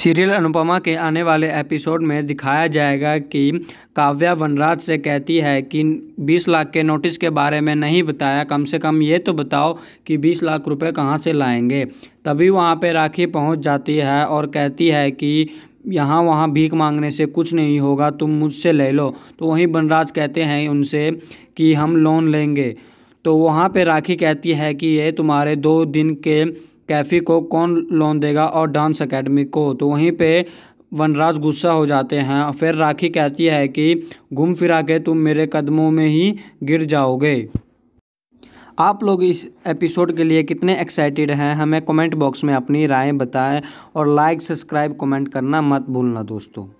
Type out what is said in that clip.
serial Anupama के आने वाले एपिसोड में दिखाया जाएगा कि काव्या वनराज से कहती है कि 20 लाख के नोटिस के बारे में नहीं बताया कम से कम ये तो बताओ कि 20 लाख रुपए कहाँ से लाएंगे तभी वहाँ पे राखी पहुँच जाती है और कहती है कि यहाँ वहाँ भीख मांगने से कुछ नहीं होगा तुम मुझसे ले लो तो वहीं वनराज कहते हैं उनसे कि हम लोन लेंगे तो वहाँ पे राखी कहती है कि ये तुम्हारे दो दिन के कैफ़ी को कौन लोन देगा और डांस एकेडमी को तो वहीं पे वनराज गुस्सा हो जाते हैं फिर राखी कहती है कि घूम फिरा के तुम मेरे कदमों में ही गिर जाओगे आप लोग इस एपिसोड के लिए कितने एक्साइटेड हैं हमें कमेंट बॉक्स में अपनी राय बताएं और लाइक सब्सक्राइब कमेंट करना मत भूलना दोस्तों